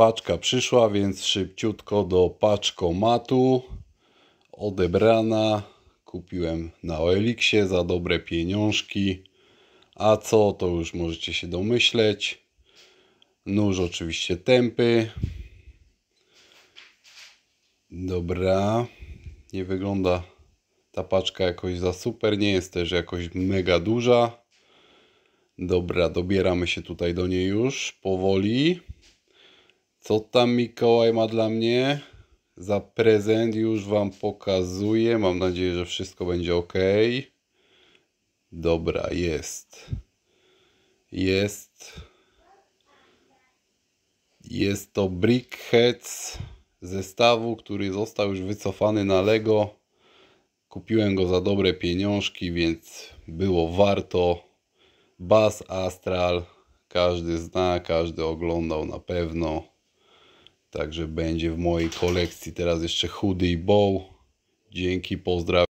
Paczka przyszła, więc szybciutko do paczkomatu. Odebrana. Kupiłem na Oeliksie za dobre pieniążki. A co, to już możecie się domyśleć. Nóż oczywiście tępy. Dobra. Nie wygląda ta paczka jakoś za super. Nie jest też jakoś mega duża. Dobra, dobieramy się tutaj do niej już powoli. Co tam Mikołaj ma dla mnie? Za prezent już Wam pokazuję. Mam nadzieję, że wszystko będzie ok. Dobra, jest. Jest. Jest to Brickheads zestawu, który został już wycofany na Lego. Kupiłem go za dobre pieniążki, więc było warto. Bas Astral, każdy zna, każdy oglądał na pewno. Także będzie w mojej kolekcji teraz jeszcze chudy i bow. Dzięki, pozdrawiam.